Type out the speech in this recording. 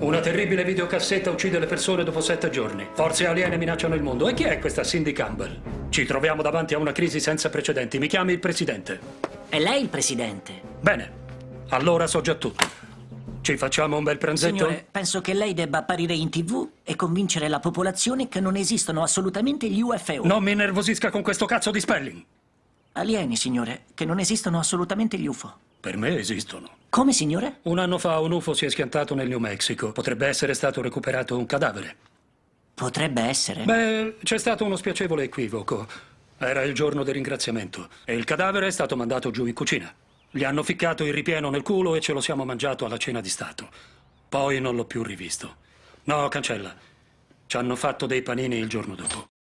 Una terribile videocassetta uccide le persone dopo sette giorni. Forze aliene minacciano il mondo. E chi è questa Cindy Campbell? Ci troviamo davanti a una crisi senza precedenti. Mi chiami il presidente. È lei il presidente. Bene. Allora so già tutto. Ci facciamo un bel pranzetto? Signore, penso che lei debba apparire in tv e convincere la popolazione che non esistono assolutamente gli UFO. Non mi innervosisca con questo cazzo di spelling. Alieni, signore, che non esistono assolutamente gli UFO. Per me esistono. Come, signore? Un anno fa un UFO si è schiantato nel New Mexico. Potrebbe essere stato recuperato un cadavere. Potrebbe essere? Beh, c'è stato uno spiacevole equivoco. Era il giorno del ringraziamento e il cadavere è stato mandato giù in cucina. Gli hanno ficcato il ripieno nel culo e ce lo siamo mangiato alla cena di Stato. Poi non l'ho più rivisto. No, cancella. Ci hanno fatto dei panini il giorno dopo.